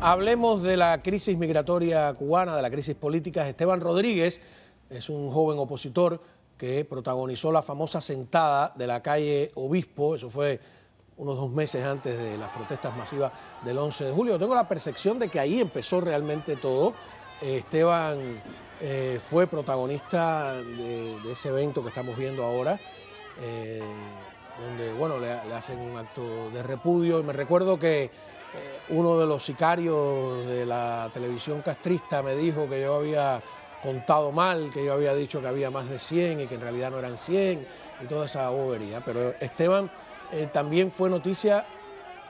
Hablemos de la crisis migratoria cubana, de la crisis política. Esteban Rodríguez es un joven opositor que protagonizó la famosa sentada de la calle Obispo, eso fue unos dos meses antes de las protestas masivas del 11 de julio. Tengo la percepción de que ahí empezó realmente todo. Esteban eh, fue protagonista de, ese evento que estamos viendo ahora. Eh, donde bueno, le, hacen un acto de repudio. Y me recuerdo que eh, uno de los sicarios de la televisión castrista me dijo que yo había contado mal, que yo había dicho que había más de 100 y que en realidad no eran 100 y toda esa bobería. Pero Esteban eh, también fue noticia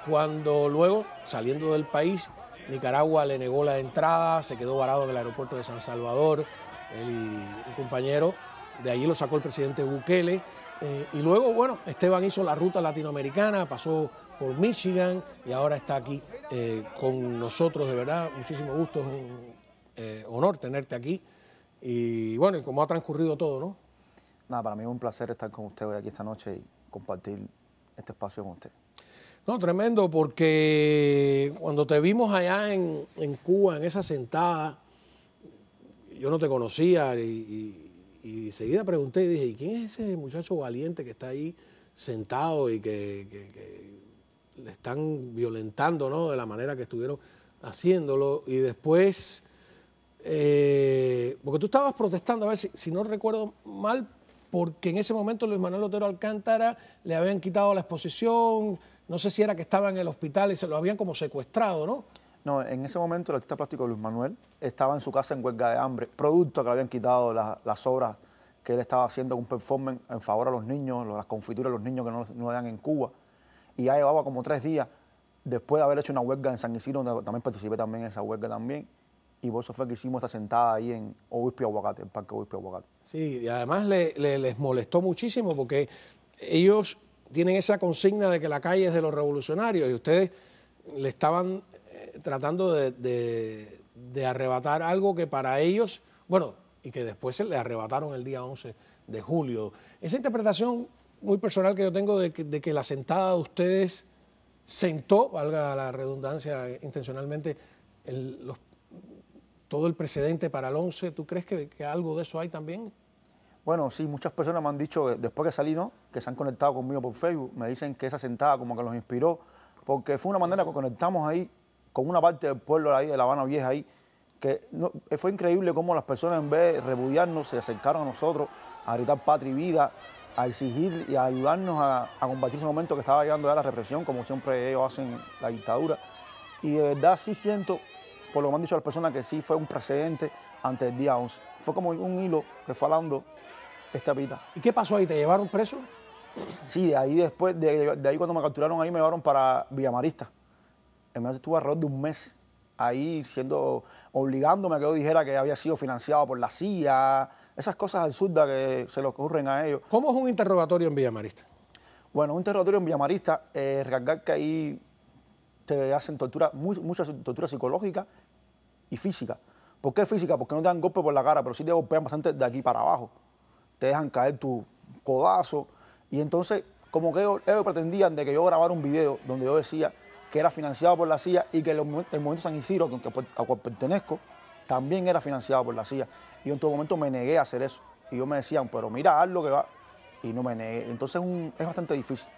cuando luego, saliendo del país, Nicaragua le negó la entrada, se quedó varado en el aeropuerto de San Salvador, él y un compañero, de allí lo sacó el presidente Bukele eh, y luego, bueno, Esteban hizo la ruta latinoamericana, pasó por Michigan y ahora está aquí eh, con nosotros, de verdad, muchísimo gusto, eh, honor tenerte aquí. Y bueno, y cómo ha transcurrido todo, ¿no? Nada, para mí es un placer estar con usted hoy aquí esta noche y compartir este espacio con usted. No, tremendo, porque cuando te vimos allá en, Cuba, en esa sentada, yo no te conocía y y seguida pregunté y dije, ¿y quién es ese muchacho valiente que está ahí sentado y que, le están violentando ¿no? de la manera que estuvieron haciéndolo? Y después, eh, porque tú estabas protestando, a ver si, si no recuerdo mal, porque en ese momento Luis Manuel Otero Alcántara le habían quitado la exposición, no sé si era que estaba en el hospital y se lo habían como secuestrado, ¿no? No, en ese momento el artista plástico Luis Manuel estaba en su casa en huelga de hambre, producto que le habían quitado las obras que él estaba haciendo, un performance en favor a los niños, las confituras de los niños que no, no le dan en Cuba. Y ya llevaba como tres días después de haber hecho una huelga en San Isidro, donde también participé también en esa huelga también. Y por eso fue que hicimos esta sentada ahí en Obispio Aguacate, en Parque Obispio Aguacate. Sí, y además les molestó muchísimo porque ellos tienen esa consigna de que la calle es de los revolucionarios y ustedes le estaban tratando de, arrebatar algo que para ellos, bueno, y que después se le arrebataron el día 11 de julio. Esa interpretación muy personal que yo tengo de que, la sentada de ustedes sentó, valga la redundancia intencionalmente, todo el precedente para el 11, ¿tú crees que, que algo de eso hay también? Bueno, sí, muchas personas me han dicho, eh, después que salí, ¿no? que se han conectado conmigo por Facebook, me dicen que esa sentada como que los inspiró, porque fue una manera que conectamos ahí con una parte del pueblo ahí, de La Habana Vieja ahí, que fue increíble cómo las personas en vez de repudiarnos se acercaron a nosotros a gritar patria y vida, a exigir y a ayudarnos a, combatir ese momento que estaba llegando ya la represión, como siempre ellos hacen la dictadura. Y de verdad sí siento, por lo que me han dicho las personas, que sí fue un precedente ante el día 11. Fue como un hilo que fue hablando esta pita. ¿Y qué pasó ahí? ¿Te llevaron preso? Sí, de ahí después, de, de ahí cuando me capturaron ahí me llevaron para Villamarista me estuvo alrededor de un mes ahí siendo, obligándome a que yo dijera que había sido financiado por la CIA, esas cosas absurdas que se le ocurren a ellos. ¿Cómo es un interrogatorio en Villamarista? Bueno, un interrogatorio en Villamarista, eh, que ahí te hacen tortura, mucha tortura psicológica y física. ¿Por qué física? Porque no te dan golpe por la cara, pero sí te golpean bastante de aquí para abajo. Te dejan caer tu codazo. Y entonces, como que ellos, pretendían de que yo grabara un video donde yo decía que era financiado por la CIA y que el, el movimiento San Isidro, que, a cual pertenezco, también era financiado por la CIA. Y yo en todo momento me negué a hacer eso. Y yo me decían, pero mira, haz lo que va. Y no me negué. Entonces es bastante difícil.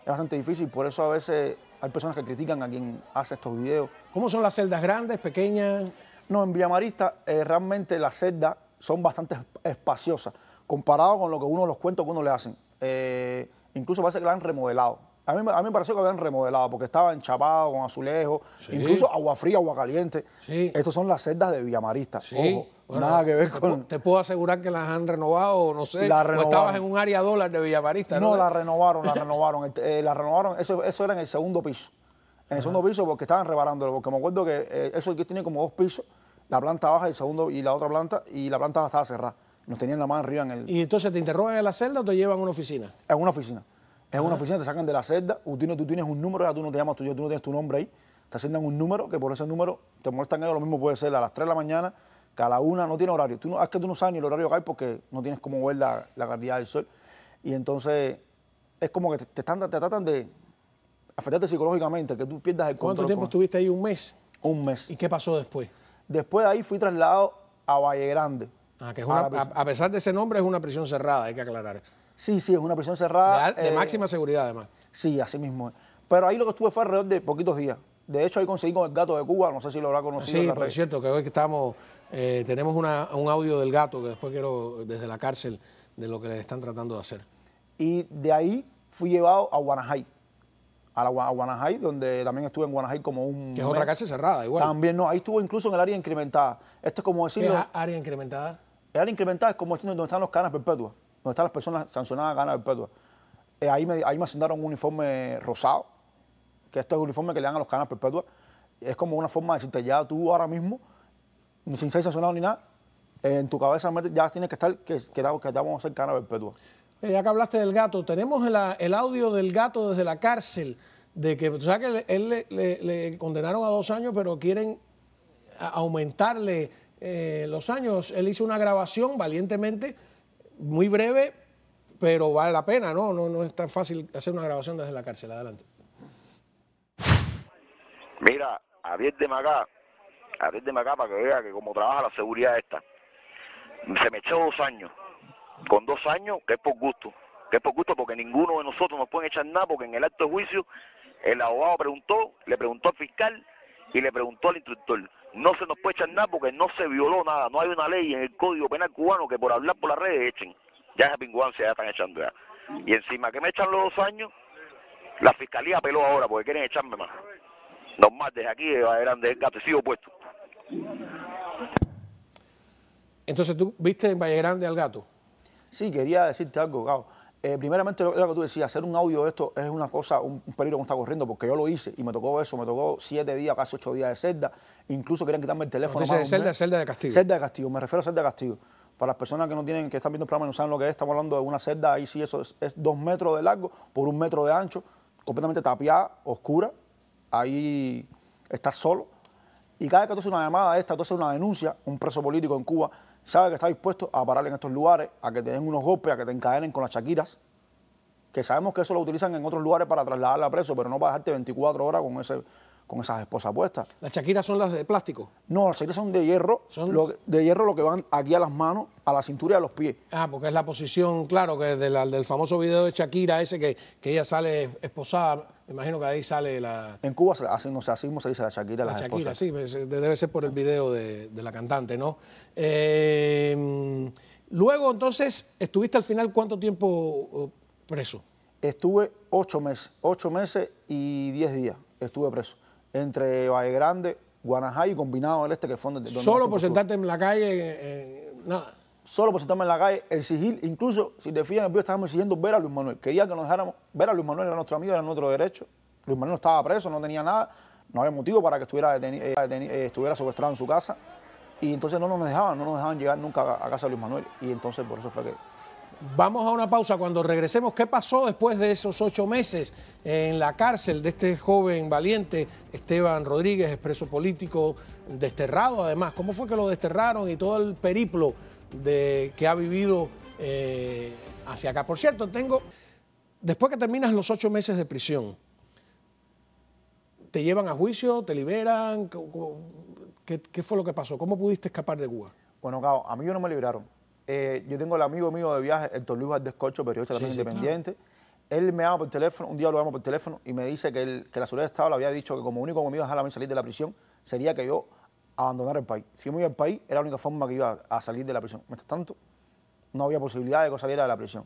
Es bastante difícil. Por eso a veces hay personas que critican a quien hace estos videos. ¿Cómo son las celdas grandes, pequeñas? No, en Villamarista eh, realmente las celdas son bastante espaciosas comparado con lo que uno los cuentos que uno le hacen. Eh, incluso parece que la han remodelado. A mí, me pareció que habían remodelado porque estaba enchapado con azulejos, incluso agua fría, agua caliente. Estos Estas son las celdas de Villamarista. Ojo, nada que ver con. Te puedo asegurar que las han renovado, no sé. estabas en un área dólar de Villamarista. No, ¿no? la renovaron, la renovaron. Este, eh, la renovaron, eso, eso era en el segundo piso. En el segundo piso porque estaban reparándolo, porque me acuerdo que eh, eso aquí tiene como dos pisos, la planta baja el segundo y la otra planta, y la planta estaba cerrada. Nos tenían la mano arriba en el. ¿Y entonces te interrogan en la celda o te llevan a una oficina? En una oficina. Es una ah. oficina, te sacan de la celda, tú tienes, un número, ya tú no te llamas tú, tú no tienes tu nombre ahí, te asignan un número, que por ese número te molestan ellos, lo mismo puede ser a las 3 de la mañana, que a la 1 no tiene horario. Tú no, es que tú no sabes ni el horario que hay porque no tienes cómo ver la, la calidad del sol. Y entonces es como que te, tratan de afectarte psicológicamente, que tú pierdas el control. ¿Cuánto tiempo estuviste ahí? ¿Un mes? Un mes. ¿Y qué pasó después? Después de ahí fui trasladado a Valle Grande. Ah, que es una, a, a, pesar de ese nombre, es una prisión cerrada, hay que aclarar. Sí, sí, es una prisión cerrada. De, eh, máxima seguridad, además. Sí, así mismo. Pero ahí lo que estuve fue alrededor de poquitos días. De hecho, ahí conseguí con el gato de Cuba, no sé si lo habrá conocido. Sí, por cierto, que hoy que estamos, eh, tenemos un audio del gato que después quiero, desde la cárcel, de lo que le están tratando de hacer. Y de ahí fui llevado a Guanajay, a, la, Guanajay, donde también estuve en Guanajay como un... Que es otra cárcel cerrada, igual. También, no, ahí estuvo incluso en el área incrementada. Esto es como decirlo... ¿Qué área incrementada? El área incrementada es como decirlo donde están los canas perpetuas donde están las personas sancionadas a cadena perpetua. Eh, ahí, me, ahí un uniforme rosado, que esto es el uniforme que le dan a los cadenas perpetuas. Es como una forma de decirte, ya tú ahora mismo, sin ser sancionado ni nada, en tu cabeza ya tienes que estar que, que, vamos a ser perpetua. Eh, ya que hablaste del gato, tenemos el, audio del gato desde la cárcel, de que, tú sabes que él le, condenaron a dos años, pero quieren aumentarle eh, los años. Él hizo una grabación valientemente muy breve, pero vale la pena, ¿no? No, no es tan fácil hacer una grabación desde la cárcel. Adelante. Mira, Javier de a Javier de Magá, para que vea que como trabaja la seguridad esta, se me echó dos años. Con dos años, que es por gusto. Que es por gusto porque ninguno de nosotros nos pueden echar nada, porque en el acto de juicio el abogado preguntó, le preguntó al fiscal y le preguntó al instructor no se nos puede echar nada porque no se violó nada, no hay una ley en el Código Penal cubano que por hablar por las redes echen. Ya esa pinguancia ya están echando ya. Y encima que me echan los dos años, la fiscalía apeló ahora porque quieren echarme más. más desde aquí Grande el gato, sigo puesto. Entonces tú viste en Valle Grande al gato. Sí, quería decirte algo, Gao. Eh, primeramente, lo, que tú decías, hacer un audio de esto es una cosa, un, peligro que está corriendo, porque yo lo hice y me tocó eso, me tocó siete días, casi ocho días de celda. Incluso querían quitarme el teléfono. Dices celda, de castigo. Celda de castigo, me refiero a celda de castigo. Para las personas que no tienen, que están viendo el programa y no saben lo que es, estamos hablando de una celda, ahí sí eso es, es dos metros de largo por un metro de ancho, completamente tapiada, oscura, ahí estás solo. Y cada vez que tú haces una llamada de esta, tú haces una denuncia, un preso político en Cuba, sabe que está dispuesto a parar en estos lugares, a que te den unos golpes, a que te encadenen con las chaquiras, que sabemos que eso lo utilizan en otros lugares para trasladarla a preso, pero no para dejarte 24 horas con ese con esas esposas puestas. ¿Las chaquiras son las de plástico? No, las chaquiras son de hierro, ¿Son? de hierro lo que van aquí a las manos, a la cintura y a los pies. Ah, porque es la posición, claro, que es la, del famoso video de Shakira, ese que, ella sale esposada, imagino que ahí sale la... En Cuba, así, no sé, así mismo se dice la Shakira, la las Shakira, sí, pues, debe ser por el video de, la cantante, ¿no? Em, luego, entonces, ¿estuviste al final cuánto tiempo uh, preso? Estuve ocho meses, ocho meses y diez días estuve preso entre Valle Grande, Guanajay y Combinado del Este, que fue Solo por sentarte en la calle, eh, eh, nada. Solo por sentarme en la calle, exigir, incluso, si te fijas, estábamos exigiendo ver a Luis Manuel. Quería que nos dejáramos ver a Luis Manuel, era nuestro amigo, era nuestro derecho. Luis Manuel no estaba preso, no tenía nada, no había motivo para que estuviera, detenido eh, estuviera secuestrado en su casa. Y entonces no nos dejaban, no nos dejaban llegar nunca a casa de Luis Manuel. Y entonces por eso fue que Vamos a una pausa. Cuando regresemos, ¿qué pasó después de esos ocho meses en la cárcel de este joven valiente, Esteban Rodríguez, expreso político, desterrado además? ¿Cómo fue que lo desterraron y todo el periplo de, que ha vivido eh, hacia acá? Por cierto, tengo, después que terminas los ocho meses de prisión, ¿te llevan a juicio? ¿Te liberan? ¿Qué, fue lo que pasó? ¿Cómo pudiste escapar de Cuba? Bueno, a mí yo no me liberaron eh, yo tengo el amigo mío de viaje, Héctor Luis pero periodista también independiente. Él me llama por teléfono, un día lo llama por teléfono y me dice que, él, que la seguridad de Estado le había dicho que como único conmigo dejar a salir de la prisión sería que yo abandonara el país. Si yo me iba al país, era la única forma que iba a, salir de la prisión. Mientras tanto, no había posibilidad de que saliera de la prisión.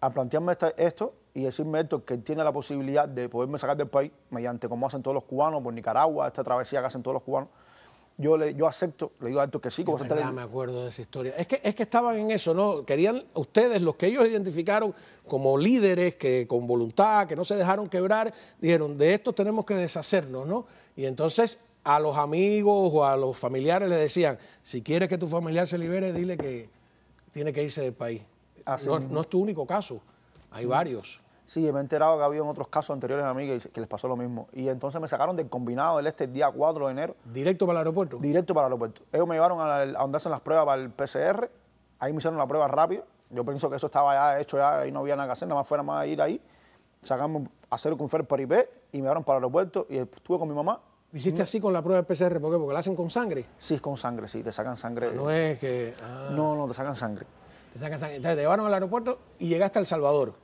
Al plantearme esto y decirme, esto, que él tiene la posibilidad de poderme sacar del país mediante como hacen todos los cubanos, por Nicaragua, esta travesía que hacen todos los cubanos, yo, le, yo acepto, le digo a alto que sí, como me acuerdo de esa historia. Es que, es que estaban en eso, ¿no? Querían ustedes, los que ellos identificaron como líderes, que con voluntad, que no se dejaron quebrar, dijeron, de esto tenemos que deshacernos, ¿no? Y entonces a los amigos o a los familiares le decían, si quieres que tu familiar se libere, dile que tiene que irse del país. No, no, es tu único caso, hay mm. varios. Sí, me he enterado que había en otros casos anteriores a mí que, les pasó lo mismo. Y entonces me sacaron del combinado del este día 4 de enero. ¿Directo para el aeropuerto? Directo para el aeropuerto. Ellos me llevaron a, andarse donde las pruebas para el PCR. Ahí me hicieron la prueba rápida. Yo pienso que eso estaba ya hecho, ya ahí no había nada que hacer, nada más fuera más a ir ahí. Sacamos, hacer el un por IP y me llevaron para el aeropuerto y estuve con mi mamá ¿Hiciste mm. así con la prueba del PCR? ¿Por qué? ¿Porque la hacen con sangre? Sí, con sangre, sí, te sacan sangre. Ah, no es que... Ah. No, no, te sacan sangre. Te sacan sangre. Entonces te llevaron al aeropuerto y llegaste a El Salvador.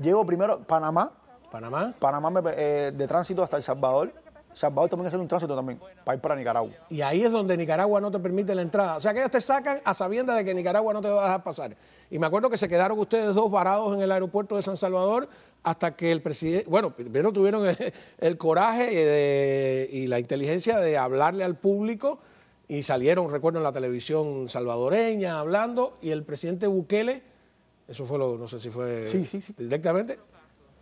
Llego primero Panamá. Panamá. Panamá eh, de tránsito hasta El Salvador. Salvador también hacer un tránsito también, para ir para Nicaragua. Y ahí es donde Nicaragua no te permite la entrada. O sea que ellos te sacan a sabiendas de que Nicaragua no te va a dejar pasar. Y me acuerdo que se quedaron ustedes dos varados en el aeropuerto de San Salvador hasta que el presidente, bueno, primero tuvieron el, coraje eh, y la inteligencia de hablarle al público y salieron, recuerdo, en la televisión salvadoreña hablando y el presidente Bukele eso fue lo, no sé si fue sí, sí, sí. directamente,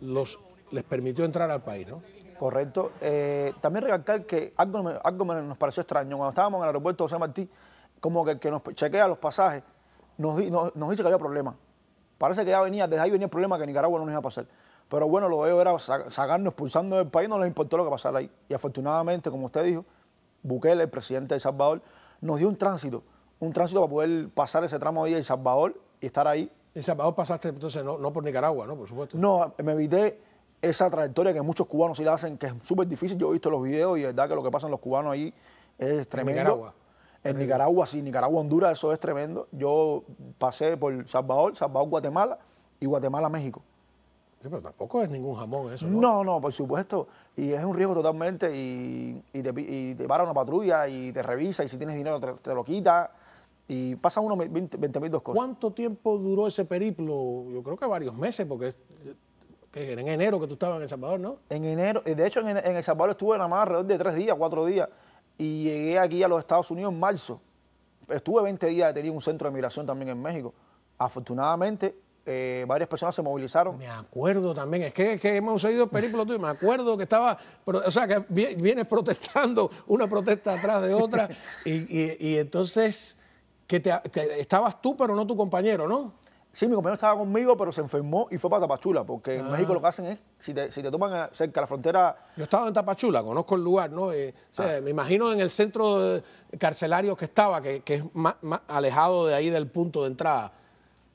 los, les permitió entrar al país, ¿no? Correcto. Eh, también recalcar que algo, algo nos pareció extraño. Cuando estábamos en el aeropuerto de San Martín, como que, que nos chequea los pasajes, nos, dice que había problemas. Parece que ya venía, desde ahí venía el problema que Nicaragua no nos iba a pasar. Pero bueno, lo de ellos era sacarnos, expulsando del país, no les importó lo que pasara ahí. Y afortunadamente, como usted dijo, Bukele, el presidente de El Salvador, nos dio un tránsito, un tránsito para poder pasar ese tramo ahí de El Salvador y estar ahí en Salvador pasaste entonces no, no por Nicaragua, ¿no? Por supuesto. No, me evité esa trayectoria que muchos cubanos sí la hacen, que es súper difícil. Yo he visto los videos y es verdad que lo que pasan los cubanos ahí es tremendo. En Nicaragua. En Nicaragua, sí, Nicaragua, Honduras, eso es tremendo. Yo pasé por Salvador, Salvador, Guatemala y Guatemala, México. Sí, pero tampoco es ningún jamón eso, ¿no? No, no, por supuesto. Y es un riesgo totalmente. Y, te, para una patrulla y te revisa y si tienes dinero te, te lo quita y pasan unos 20 dos cosas. ¿Cuánto tiempo duró ese periplo? Yo creo que varios meses, porque que en enero que tú estabas en El Salvador, ¿no? En enero, eh, de hecho en, El Salvador estuve nada más alrededor de tres días, cuatro días, y llegué aquí a los Estados Unidos en marzo. Estuve 20 días Tenía un centro de migración también en México. Afortunadamente, eh, varias personas se movilizaron. Me acuerdo también, es que, hemos seguido el periplo tuyo, me acuerdo que estaba, o sea, que vienes protestando una protesta atrás de otra, y, y entonces que te, estabas tú, pero no tu compañero, ¿no? Sí, mi compañero estaba conmigo, pero se enfermó y fue para Tapachula, porque en ah. México lo que hacen es, si te, si toman cerca de la frontera... Yo estaba en Tapachula, conozco el lugar, ¿no? Eh, ah. Me imagino en el centro carcelario que estaba, que, es más, alejado de ahí del punto de entrada.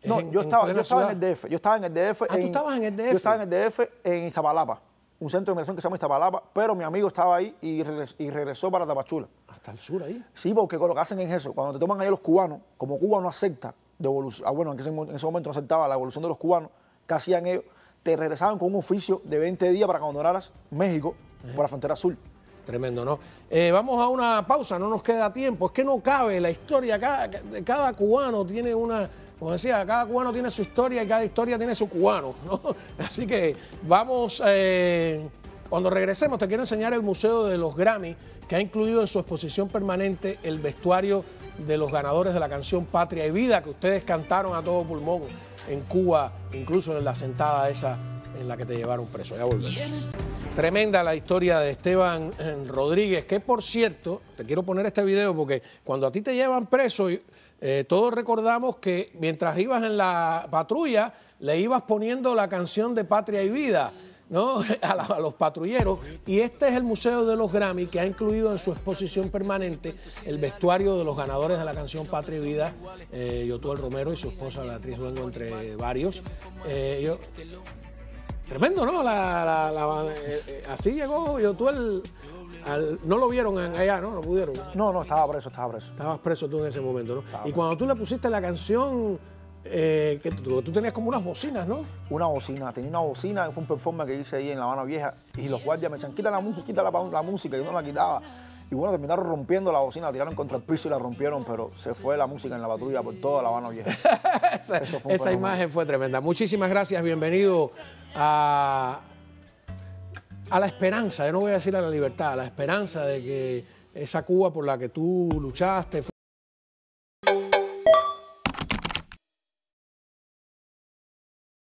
No, yo, estaba, en yo estaba en el DF. Ah, yo estaba en el DF. Ah, tú estabas en el DF. Yo estaba en el DF en Iztapalapa, un centro de inmigración que se llama Iztapalapa, pero mi amigo estaba ahí y regresó para Tapachula hasta el sur ahí. Sí, porque lo que hacen es eso. Cuando te toman ahí los cubanos, como Cuba no acepta de ah, bueno, en ese, momento no aceptaba la evolución de los cubanos, ¿qué hacían ellos? Te regresaban con un oficio de 20 días para que abandonaras México por la frontera sur. Tremendo, ¿no? Eh, vamos a una pausa, no nos queda tiempo. Es que no cabe la historia. Cada, cada cubano tiene una, como decía, cada cubano tiene su historia y cada historia tiene su cubano, ¿no? Así que vamos. Eh, cuando regresemos te quiero enseñar el Museo de los Grammy, que ha incluido en su exposición permanente el vestuario de los ganadores de la canción Patria y Vida, que ustedes cantaron a todo pulmón en Cuba, incluso en la sentada esa en la que te llevaron preso. Ya volvemos. Tremenda la historia de Esteban eh, Rodríguez, que por cierto, te quiero poner este video porque cuando a ti te llevan preso, eh, todos recordamos que mientras ibas en la patrulla, le ibas poniendo la canción de Patria y Vida. A, los patrulleros. Y este es el Museo de los Grammy que ha incluido en su exposición permanente el vestuario de los ganadores de la canción Patria y Vida, eh, Yotuel Romero y su esposa la actriz Duengo, entre varios. Eh, tremendo, ¿no? La, eh, así llegó Yotuel. Al, no lo vieron allá, ¿no? No pudieron. No, no, estaba preso, estaba preso. Estabas preso tú en ese momento, ¿no? y cuando tú le pusiste la canción, eh, que tú, tenías como unas bocinas, ¿no? Una bocina, tenía una bocina, fue un performance que hice ahí en La Habana Vieja y los guardias me decían, quita la música, quita la, música, yo no la quitaba. Y bueno, terminaron rompiendo la bocina, tiraron contra el piso y la rompieron, pero se fue la música en la patrulla por toda La Habana Vieja. esa, imagen fue tremenda. Muchísimas gracias, bienvenido a, a la esperanza, yo no voy a decir a la libertad, a la esperanza de que esa Cuba por la que tú luchaste...